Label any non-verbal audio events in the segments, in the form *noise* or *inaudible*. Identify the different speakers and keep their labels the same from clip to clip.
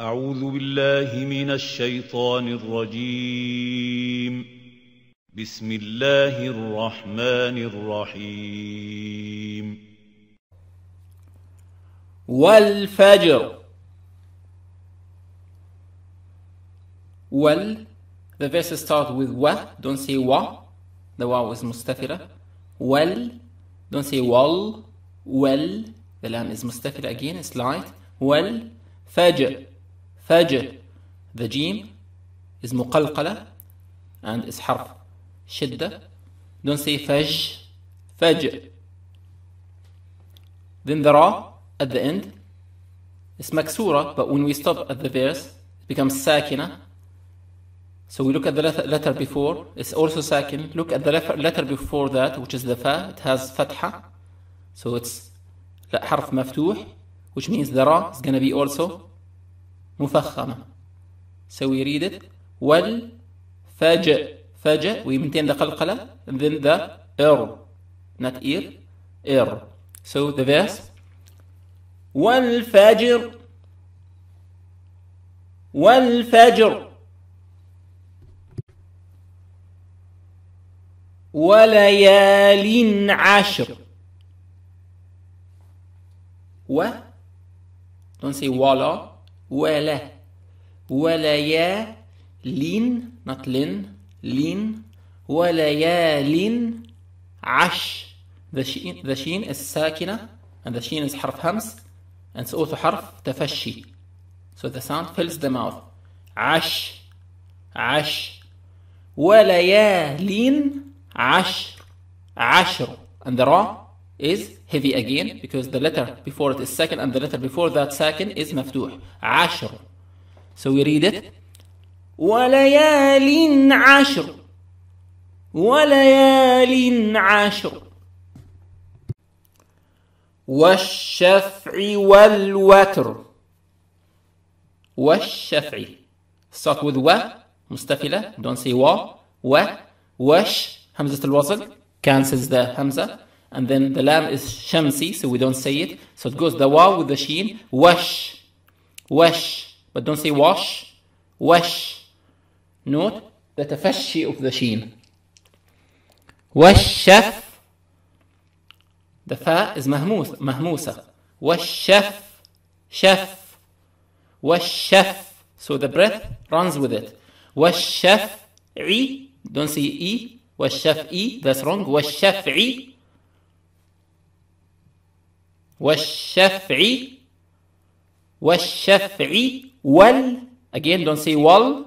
Speaker 1: أعوذ بالله من الشيطان الرجيم بسم الله الرحمن الرحيم والفجر وال the verses start with wa, don't say wa, the wa is mustafira. Well, don't say wal, well, the lam is mustafira again, it's light. Well, fajr, فج The جيم is مقلقلة and is حرف شدة Don't say فج فج Then the را at the end is مكسورة but when we stop at the verse, it becomes ساكنة So we look at the letter before, it's also ساكن. Look at the letter before that, which is the fa, it has فتحة. So it's حرف مفتوح, which means the ra is going to be also مفخمة سوي ريدت والفجأ فجأ ويمتين ذا قلقلة then the إر not إير إر so the verse والفجر والفجر وليال عشر و don't say wala ولا ولايا لين not لين لين وليال عش the sheen, the sheen is ساكنة and the sheen is حرف همس and also حرف تفشي so the sound fills the mouth عش عش وليال عشر عشر and the raw is heavy again because the letter before it is second and the letter before that second is مفتوح عشر so we read it وليال عشر وليال عشر والشفع والوتر والشفع start with و مستفلة don't say و و وش همزة الوصل cancels the همزة and then the lam is shamsi, so we don't say it. So it goes the waw with the sheen, wash, wash, but don't say wash, wash. Note the tafashi of the sheen. Washaf, the fa is mahmus, mahmusa. Washaf, shaf, washaf. So the breath runs with it. Washaf, i, don't say e. Washaf, e, that's wrong. Washaf, e. والشفعي والشفعي وال again don't say wal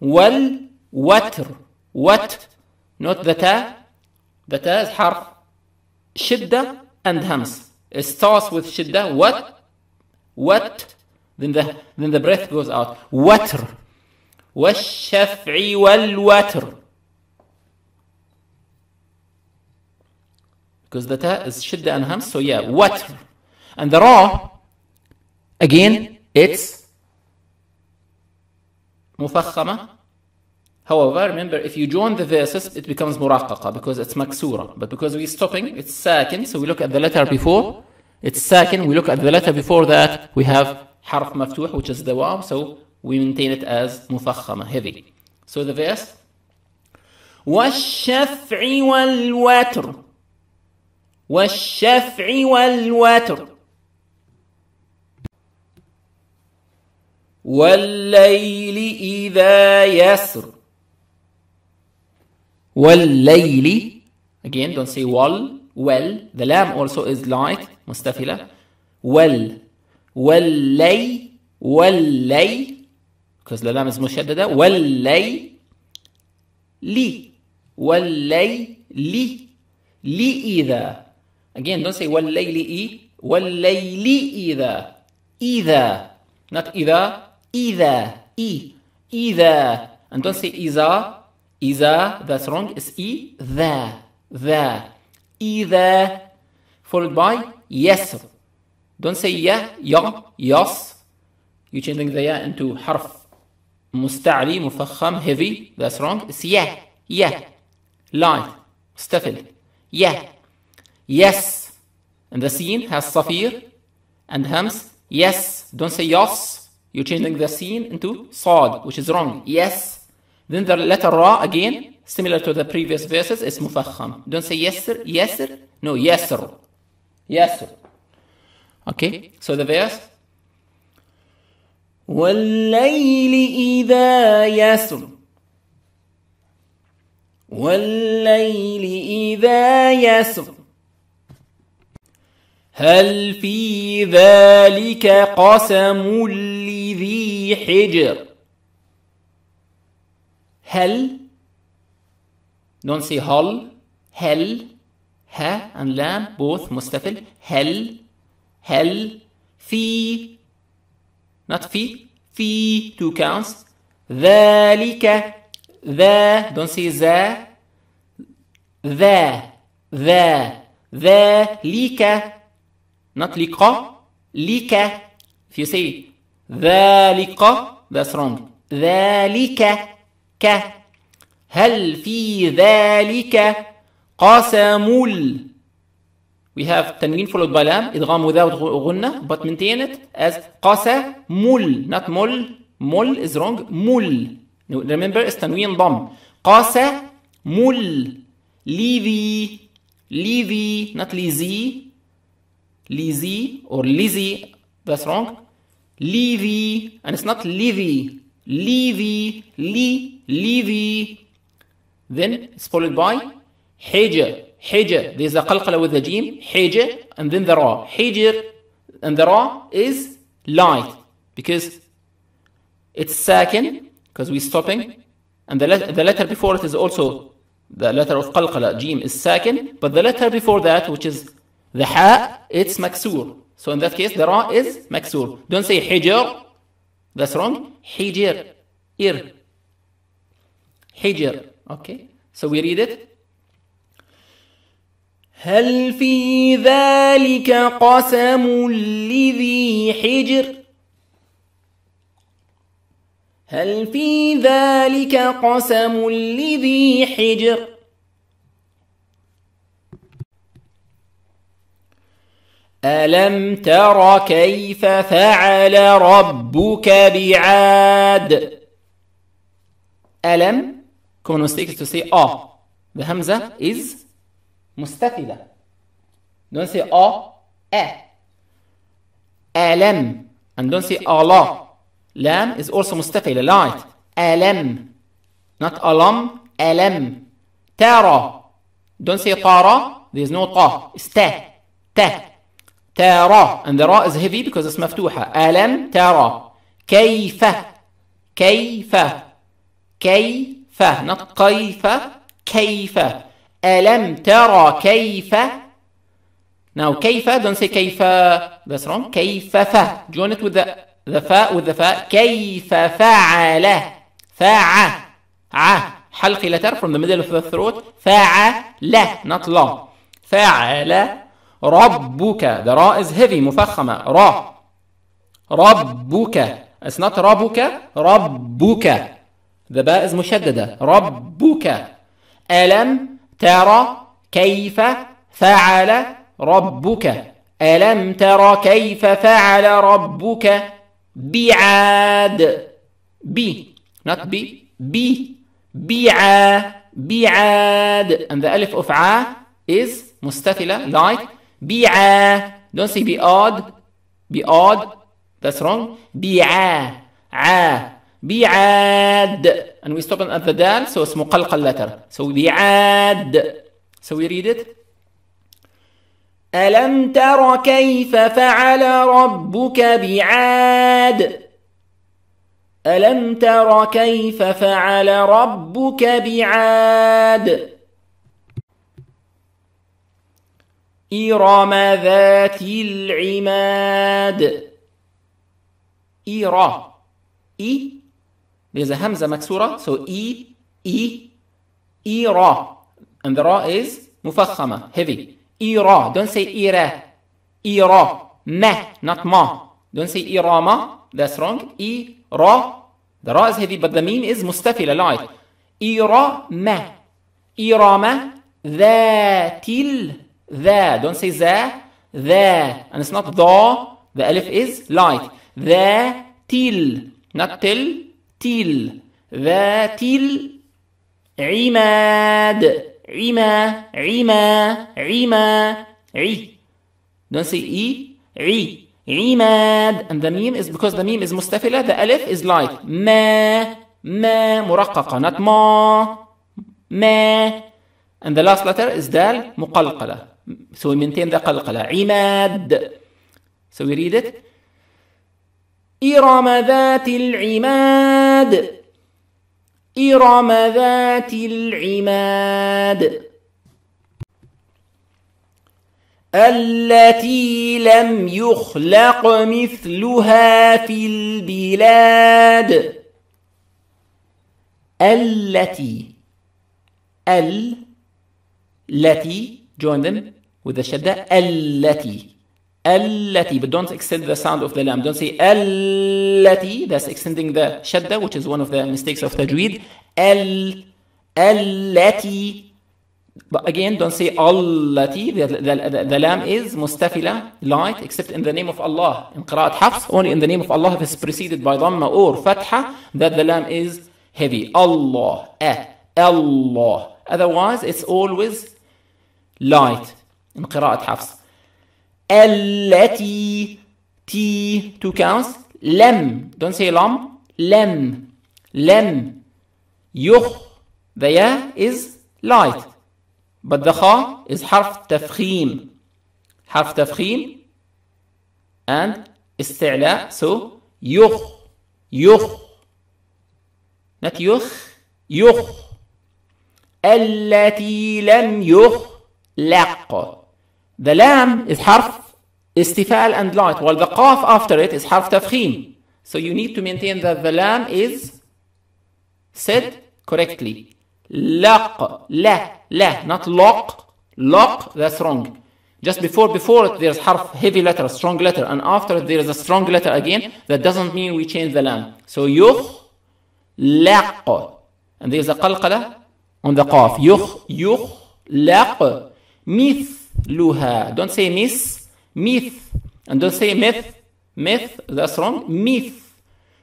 Speaker 1: wal watr wat not the ta the ta is harf shidda and hams it starts with shidda what what then the then the breath goes out watr والشفعي والوتر because the ta is shidda and hams so yeah watr And the raw, again, it's مفخمة. However, remember, if you join the verses, it becomes مراققة because it's مكسورة. But because we're stopping, it's ساكن, so we look at the letter before. It's ساكن, we look at the letter before that, we have حرف مفتوح, which is the واو, so we maintain it as مفخمة, heavy. So the verse والشفع والوتر والشفع والوتر والليل إذا يسر والليل again don't say wall well the lamb also is light مستفلة well واللي واللي because the lamb is مشددة واللي لي واللي لي لي إذا again don't say والليل إي والليل إذا إذا not إذا Either. E. Either. And don't say either. Either. That's wrong. It's e. There. There. Either. Followed by yes. Don't say yeah. Ya. Yes. You're changing the ya into harf. مستعلي مفخم heavy. That's wrong. It's yeah. Yeah. light مستفل. Yeah. Yes. And the scene has صفير and hams. Yes. Don't say yes You changing the scene into صاد which is wrong. Yes. Then the letter ra again similar to the previous verses is مفخم. Don't say يسر يسر. No يسر. يسر. Okay. So the verse والليل إذا يسر والليل إذا يسر هل في ذلك قسم لذي حجر هل don't say هل هل ها and لام both مستفل هل هل في not في في two counts ذلك ذا don't say ذا ذا ذا ذلك not لقى لك if you say ذلك that's wrong ذلك ك هل في ذلك قسم ال we have تنوين followed by لام إدغام without غنة but maintain it as قسم ال not مل مل is wrong مل remember it's تنوين ضم قسم مل ليذي ليذي not ليزي Lizzy or Lizzy. That's wrong. Levy, and it's not Levy. Levy, Lee, Levy. Then it's followed by Hajar. This There's a qalqala with the jim. Hajar, and then the ra. hijr and the ra is light because it's sakin because we're stopping, and the, let- the letter before it is also the letter of qalqala. Jim is sakin, but the letter before that, which is The ha, it's maksur. So in that case, the ra is maksur. Don't say hijr. That's wrong. Hijr. Ir. Hijr. Okay. So we read it. هل في ذلك قسم لذي حجر هل في ذلك قسم لذي حجر ألم تر كيف فعل ربك بعاد ألم connotes تو سي آه بهمزة إز is مستفلة don't say آه ألم and don't say الله لام is also مستفلة light ألم not ألم ألم ترى don't say طارة there is no طه it's ته تا ترى and the ra is heavy because it's مفتوحة ألم ترى كيف كيف كيف not كيف كيف ألم ترى كيف now كيف don't say كيف that's wrong كيف ف join it with the the fa with the fa كيف فعل فع ع حلق letter from the middle of the throat فعل not long فعل ربك the را از هيفي مفخمة را ربك اتس نوت ربك ربك the باء از مشددة ربك ألم ترى كيف فعل ربك ألم ترى كيف فعل ربك بعاد بي not بي بي بيعا بيعاد and the ألف of is مستثلة like بيعا don't say بيقاد بيقاد that's wrong بيعا ع بيعاد and we stop at the dal so اسمه قلقل letter so بيعاد so we read it ألم تر كيف فعل ربك بعاد ألم تر كيف فعل ربك بعاد إرم ذات العماد إرا إي there's a hamza مكسورة so إي إي إرا and the ra is مفخمة heavy إرا don't say إرا إرا ما not ما don't say إراما that's wrong إرا the ra is heavy but the mean is مستفلة light إرامة ما ذات العماد The. Don't say the. The. And it's not the. The alif is light. The till. Not till. Till. The till. عماد عما عما عما عي don't say e عي عماد and the meme is because the meme is مستفلة the alif is light ما ما مرققة not ما ما and the last letter is دال مقلقلة سوي منتين ذا قلقلة عماد سوي ريدت إرم ذات العماد إرم ذات العماد التي لم يخلق مثلها في البلاد التي التي join with the shadda al Allati, but don't extend the sound of the lam. Don't say allati, that's extending the shadda, which is one of the mistakes of tajweed. Al, allati. But again, don't say al The, the, the, the lam is mustafila, light, except in the name of Allah. In qira'at hafs, only in the name of Allah if it's preceded by dhamma or fatha, that the lam is heavy. Allah, a eh, Allah. Otherwise, it's always light. من قراءة حفص التي تي تو كاونس لم دون سي لم لم لم يخ ذا يا از لايت but ذا خا از حرف تفخيم حرف تفخيم and استعلاء so يخ يخ نت يخ يخ التي لم يخلق The lam is harf istifal and light, while the qaf after it is harf tafkhim. So you need to maintain that the lam is said correctly. Laq, la, la, not loq, loq, that's wrong. Just before before it there's harf heavy letter, strong letter, and after it there is a strong letter again. That doesn't mean we change the lam. So yuh, laq, and there's a qalqala on the qaf. Yuh, yuh, laq, mith, لها don't say miss myth and don't say myth myth that's wrong myth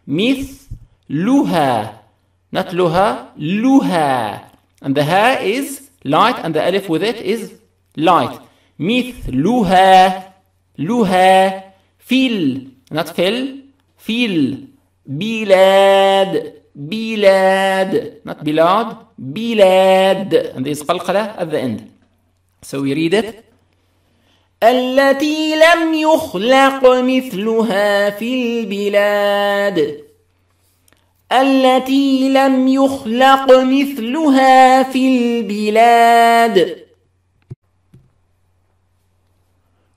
Speaker 1: myth لها not لها لها and the ha is light and the alif with it is light مثلها لها feel not feel feel بلاد بلاد not بلاد بلاد and this قلقلة at the end so we read it التي لم يخلق مثلها في البلاد التي لم يخلق مثلها في البلاد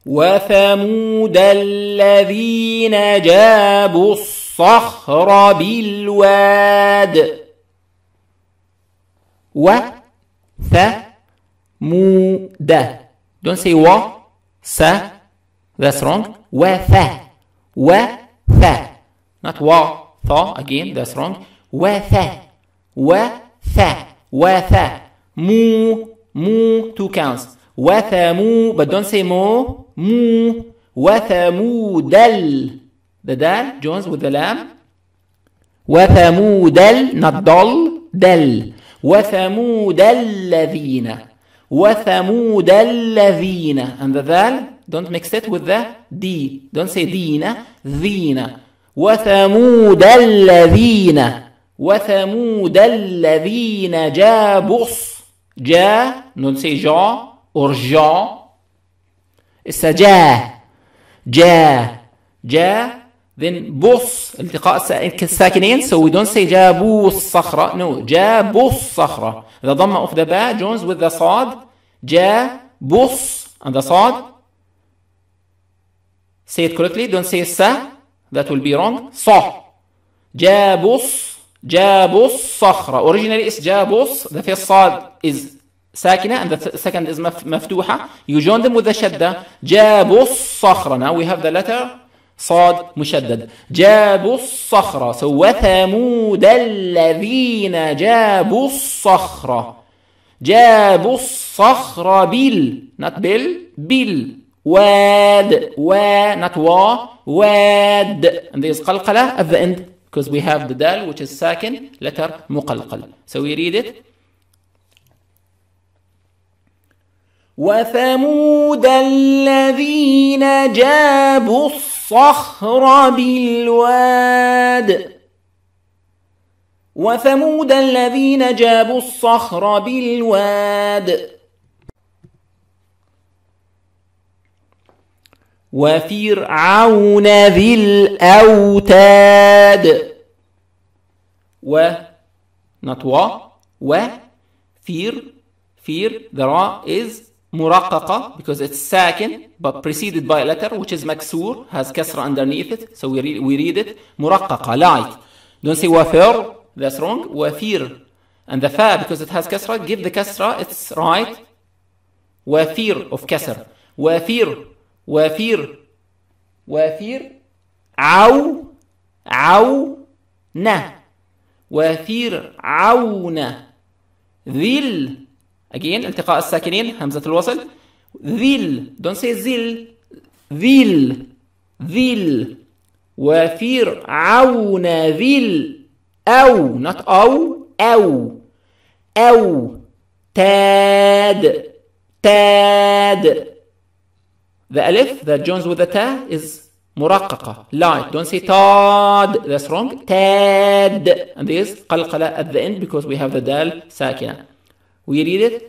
Speaker 1: وثمود الذين جابوا الصخر بالواد وثمود don't say what س that's wrong وث وث not wa th again that's wrong وث وث وث مو مو two counts وثمو but don't say مو مو وثمود ال the dal joins with the lam وثمود ال not dull دل وثمود الذين وثمود الذين and the ذال don't mix it with the d don't say دينا ذينا وثمود الذين وثمود الذين جابوا جا don't say جا or جا it's a جا جا جا then بوص التقاء الساكنين so we don't say جابوا الصخرة no جابوا الصخرة the ضمة of the ba joins with the صاد جا بوص and the صاد say it correctly don't say sa that will be wrong صا جابوص جابوص الصخرة originally it's جابوص the first صاد is ساكنة and the second is مفتوحة you join them with the شدة جابوص الصخرة now we have the letter صاد مشدد جابوا الصخرة سو ثمود الذين جابوا الصخرة جابوا الصخرة بيل not بيل بيل واد و not wa واد and there is قلقلة at the end because we have the dal which is ساكن letter مقلقل so we read it وثمود الذين جابوا الصخرة الصخر بالواد وثمود الذين جابوا الصخر بالواد وفرعون ذي الأوتاد و نطوى و فير فير the ra is مرققة because it's ساكن but preceded by a letter which is مكسور has كسرة underneath it so we read, we read it مرققة light don't say wafer that's wrong وفير and the fa because it has كسرة give the كسرة it's right وفير of كسر وفير وفير وفير عو عو نه وفير عونة ذل Again, التقاء الساكنين همزة الوصل ذيل don't say ذيل ذيل ذيل وفير وفرعون ذيل أو not أو أو أو تاد تاد The alif that joins with the تا is مرققة light don't say تاد that's wrong تاد and this قلقلة at the end because we have the دال ساكنة ويريدت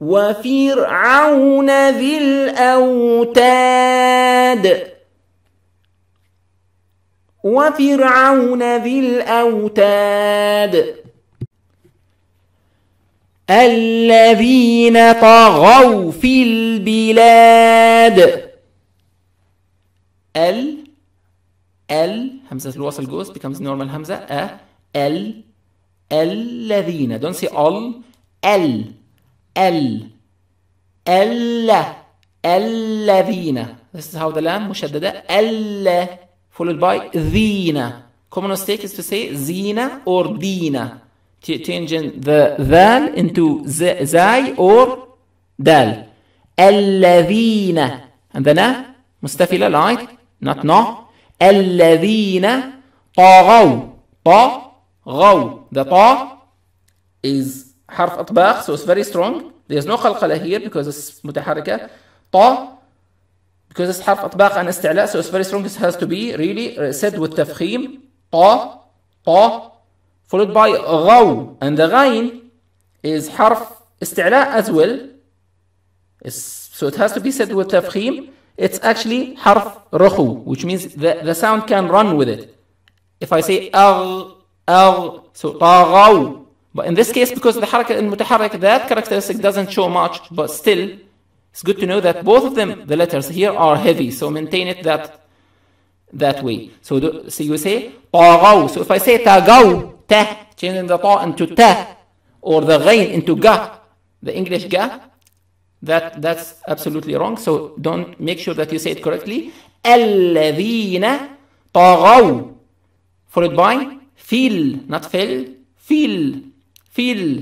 Speaker 1: وفرعون ذي الأوتاد وفرعون ذي الأوتاد الذين طغوا في البلاد ال ال همزة الوصل جوز becomes normal همزة أ ال الذين don't say all ال ال ال الذين this is how the lam مشددة ال followed by ذين common mistake is to say زينة or دينة changing the ذال into زاي or دال الذين and the na مستفلة like not no الذين طاغوا طا غو the طا is حرف اطباق so it's very strong ذير از no قلقلة here because it's متحركة طا because it's حرف اطباق عن استعلاء so it's very strong هاز has to be really said with تفخيم طا طا followed by غو and the غين is حرف استعلاء as well سو so it has to be said with تفخيم it's actually حرف رخو which means the, the sound can run with it if I say أغ أو طغوا But in this case, because the حركة المتحرك, that characteristic doesn't show much, but still, it's good to know that both of them, the letters here are heavy, so maintain it that that way. So, do, so you say طغوا. So if I say تغوا, ta, changing the ta into ta, or the غين into ga, the English ga, that that's absolutely wrong. So don't make sure that you say it correctly. الذين طغوا followed by في not فيل في في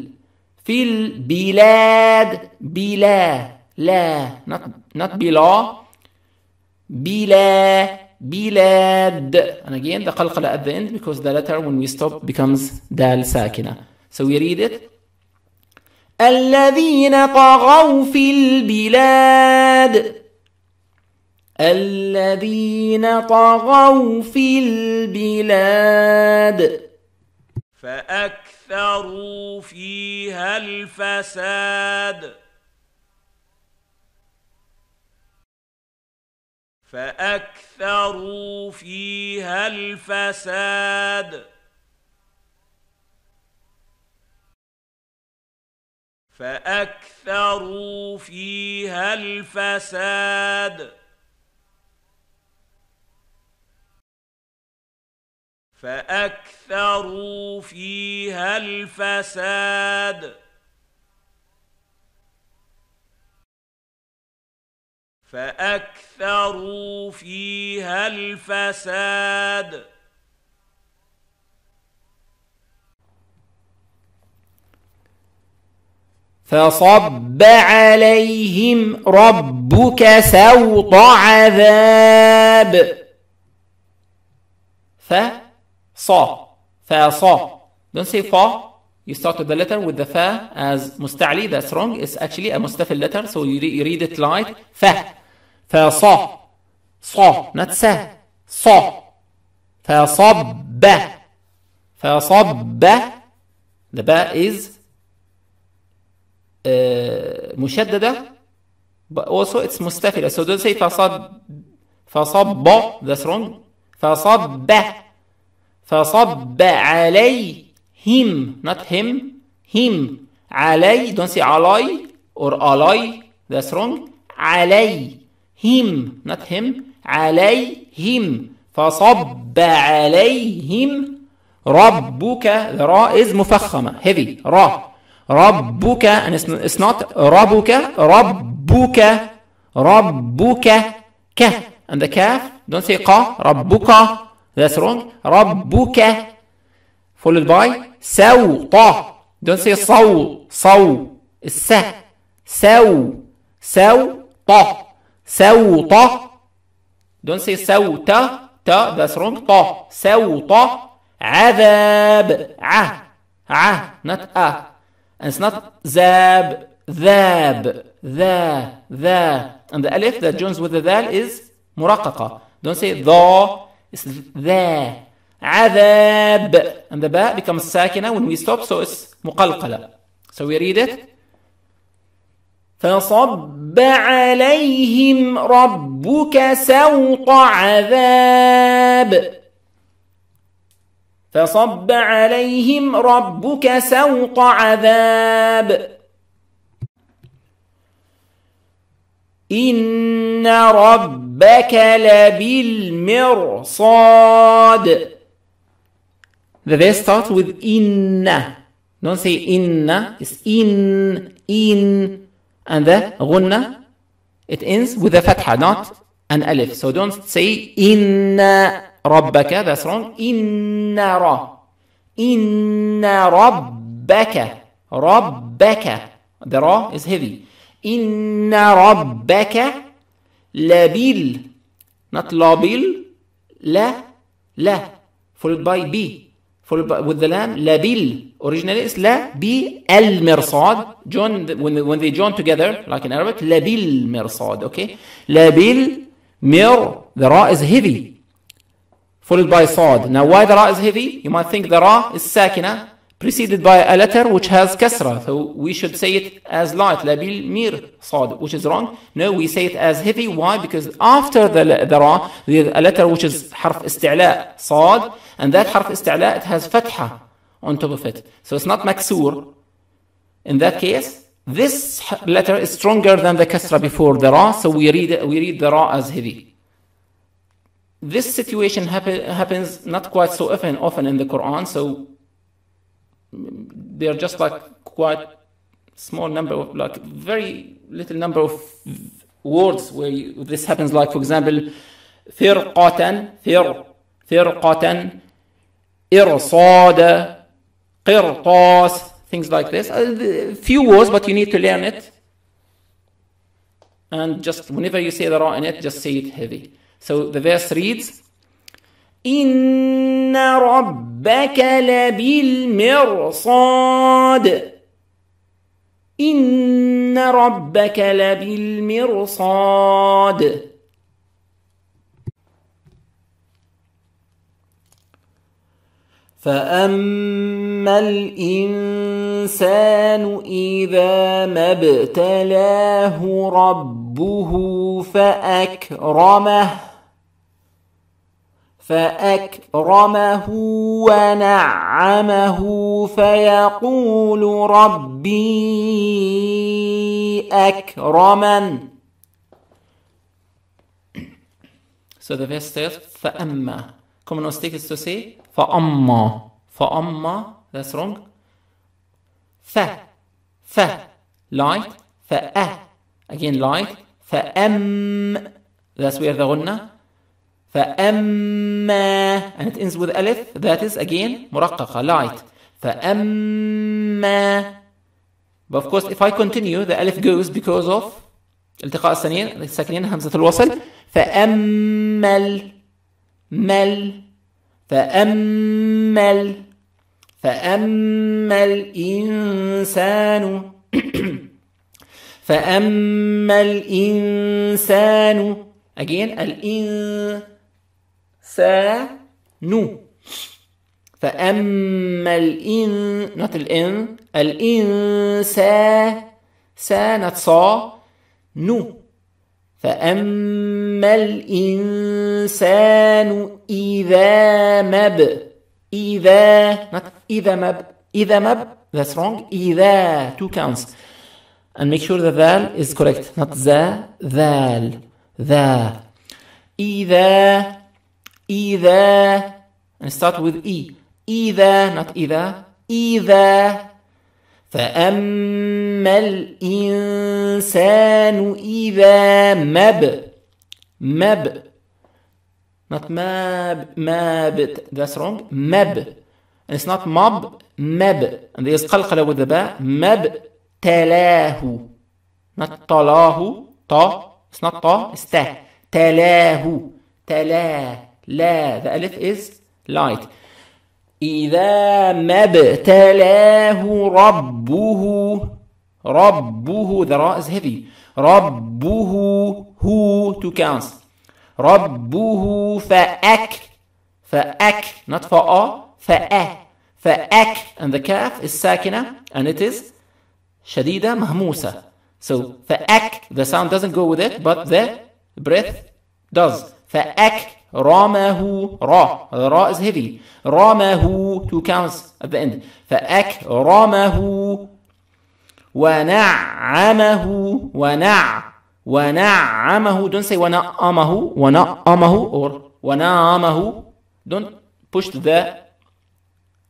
Speaker 1: في البلاد بلا لا not not بلا بلا بلاد and again the قلقلة at the end because the letter when we stop becomes دال ساكنة so we read it الذين طغوا في البلاد الذين طغوا في البلاد فأكثروا فيها الفساد فأكثروا فيها الفساد فأكثروا فيها الفساد فاكثروا فيها الفساد فاكثروا فيها الفساد فصب عليهم ربك سوط عذاب ف صا فا صا don't say فا you start with the letter with the fa as مستعلي that's wrong it's actually a مستفل letter so you, read it light فا فا صا صا not سا صا فصب فصب the ba is uh, مشددة but also it's مستفلة so don't say فصب فصب that's wrong فصب فصب علي him not him him علي don't say علي or علي that's wrong علي him not him علي him فصب عليهم ربك the را is مفخمة heavy را ربك and it's, it's not ربك ربك ربك ك and the calf don't say ق ربك That's wrong. ربك followed by سوط don't say صو صو الس سو سوط سوط don't say سوط تا that's wrong طا سوط عذاب ع ع not a and it's not ذاب ذاب ذا ذا and the alif that joins with the ذال is مرققة don't say ذا is the عذاب and the ba becomes ساكنة when we stop so it's مقلقلة so we read it فصب عليهم ربك سوط عذاب فصب عليهم ربك سوط عذاب إن ربك لبالمرصاد The verse starts with إن Don't say إن It's in, in. And the غنة it ends with a fatha, not an ألف So don't say إن ربك That's wrong. إن ra. إن ربك ربك The ra is heavy. إن ربك لبيل not labil لا لا followed by بي followed by with the lamb لبيل originally it's لا B المرصاد join when, when they join together like in Arabic لبيل مرصاد okay labil mir the ra is heavy followed by صاد now why the ra is heavy you might think the ra is ساكنة preceded by a letter which has kasra, so we should say it as light, labil mir sad, which is wrong. No, we say it as heavy. Why? Because after the, the ra, the, a letter which is harf isti'la, sad, and that harf isti'la, it has fatha on top of it. So it's not maksur. In that case, this letter is stronger than the kasra before the ra, so we read, we read the ra as heavy this situation happen, happens not quite so often often in the Quran. So they are just like quite small number of like very little number of words where you, this happens. Like for example, فرقة فر فرقة إرصاد قرطاس things like this. A few words, but you need to learn it. And just whenever you say the ra in it, just say it heavy. So the verse reads. إن ربك لبالمرصاد إن ربك لبالمرصاد فأما الإنسان إذا ما ابتلاه ربه فأكرمه فأكرمه ونعمه فيقول ربي أكرمن So the verse says فأما Common mistake is to say فأما فأما That's wrong ف ف light فأ Again light فأم That's where the غنة فأما and it ends with ألف that is again مرققة light فأما but of course if I continue the ألف goes because of التقاء السنين الساكنين همزة الوصل فأمل مل فأمل فأما الإنسان *coughs* فأما الإنسان again الإنسان سانو فأما الإن not الإن الإنسان سانت صا نو فأما الإنسان إذا مب إذا not إذا مب إذا مب that's wrong إذا two counts and make sure that ذال is correct not ذا ذال ذا إذا إذا and start with E إذا not إذا إذا فأما الإنسان إذا مب مب not mab mab that's wrong mab and it's not mob mab and there is qalqala with the ba mab تلاه not talahu ta it's not ta it's ta تلاه تلاه لا the ألف is light إذا ما ابتلاه ربه ربه the راء is heavy ربه هو two counts ربه فأك فأك not فأ فأ فأك and the calf is ساكنة and it is شديدة مهموسة so فأك the sound doesn't go with it but the breath does فأك رامه را را is heavy رامه two counts at the end فأك رامه ونعمه ونع ونعمه don't say ونعمه ونعمه or ونعمه don't push the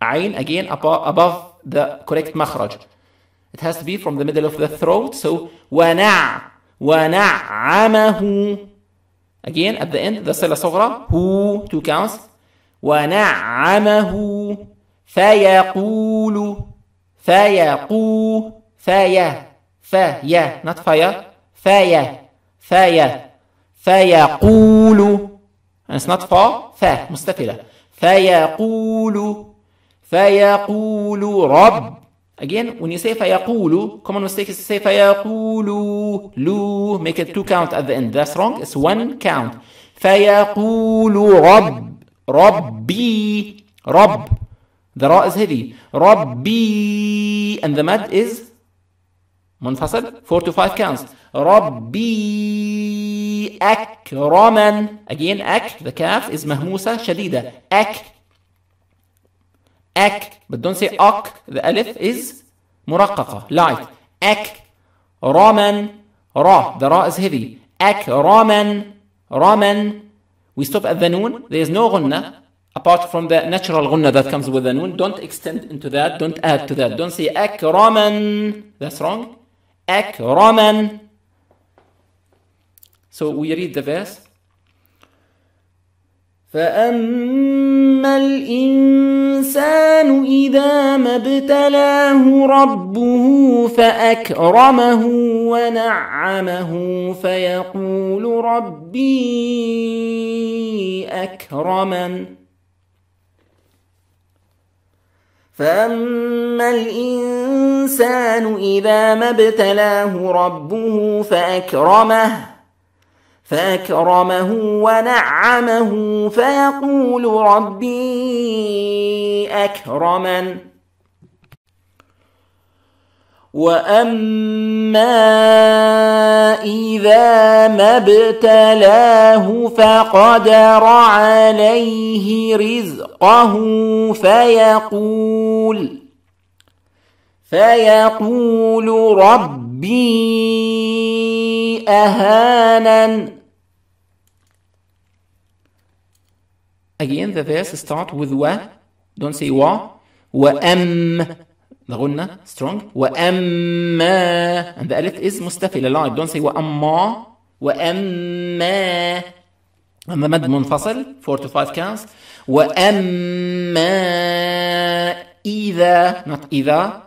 Speaker 1: عين again above the correct مخرج it has to be from the middle of the throat so ونع ونعمه Again, at the end, the صلة صغرى who, two counts. ونعمه فيقول فيقو فيا فيا not fire فيا فيا فيقول and it's not for ف مستفلة فيقول فيقول رب Again, when you say فيقول, common mistake is to say فيقول لو, make it two count at the end. That's wrong. It's one count. فيقول رب ربي رب The ra is heavy. ربي and the mad is منفصل four to five counts. ربي أكرمن again أك the calf is مهموسة شديدة أك Ak. But don't say ak. The alif is muraqqaqa, light. Ak. raman, Ra. The ra is heavy. Ak. raman, raman. We stop at the noon. There is no ghunna apart from the natural ghunna that comes with the noon. Don't extend into that. Don't add to that. Don't say raman, That's wrong. raman. So we read the verse. فأما الإنسان إذا ما ابتلاه ربه فأكرمه ونعمه فيقول ربي أكرمن فأما الإنسان إذا ما ابتلاه ربه فأكرمه فأكرمه ونعمه فيقول ربي أكرمن وأما إذا ما ابتلاه فقدر عليه رزقه فيقول فيقول ربي أهانن Again, the verse start with wa. Don't say wa. Wa am. The غنة strong. Wa amma. And the alif is مستفل alive. Don't say wa amma. Wa amma. and the mad منفصل four to five counts wa amma إذا not إذا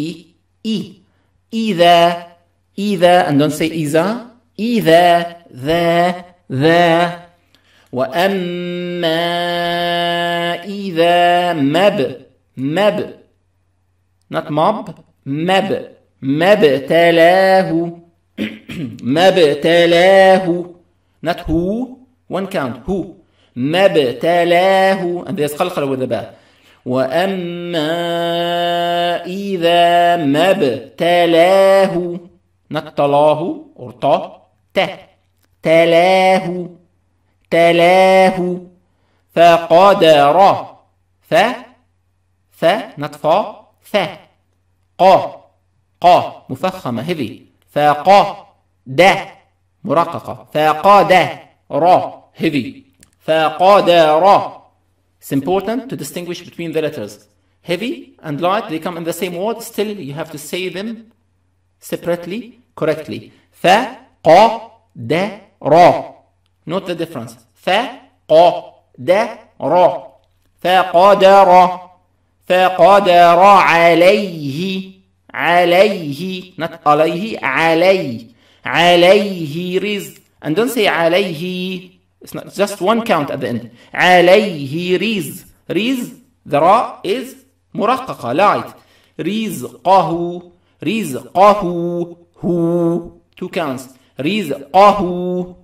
Speaker 1: إي إي إذا إذا and don't say إذا إذا ذا ذا وأما إذا مب مب not mob مب مبتلاه *coughs* مبتلاه not who one count who مبتلاه and there's خلقل with the باء وأما إذا مبتلاه not تلاه or تا تلاه تلاه فقدر ف ف نطفة ف ق ق مفخمة هذي فق د مرققة فقاد ر هذي فقاد It's important to distinguish between the letters. Heavy and light, they come in the same word. Still, you have to say them separately, correctly. فقدر نوت ذا ديفرنس فقدر فقدر فقدر عليه عليه not عليه علي عليه رز and don't say عليه it's not just one count at the end عليه رز رز the ra is مرققة light رزقه رزقه هو two counts رزقه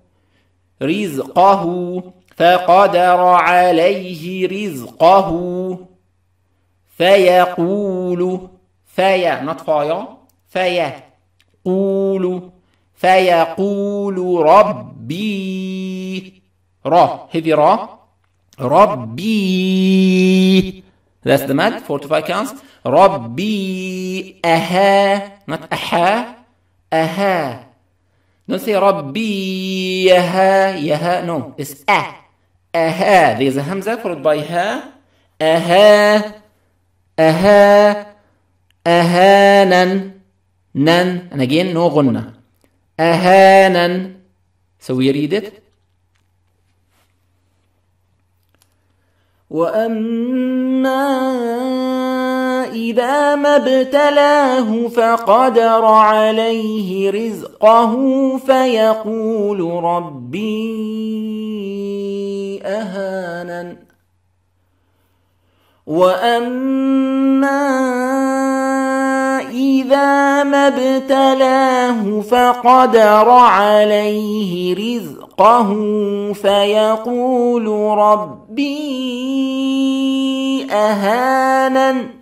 Speaker 1: رزقه فقدر عليه رزقه فيقول فيا not فيا قول فيقول ربي را هذه را ربي That's the mad, 45 counts. ربي أها not أها أها Don't say Rabbi yaha yaha. No, it's a. Aha. There's a hamza followed by ha. Aha. Aha. Ahanan. Nan. And again, no gunna. Ahanan. So we read it. وأما إذا ما ابتلاه فقدر عليه رزقه فيقول ربي أهانا وأما إذا ما ابتلاه فقدر عليه رزقه فيقول ربي أهانن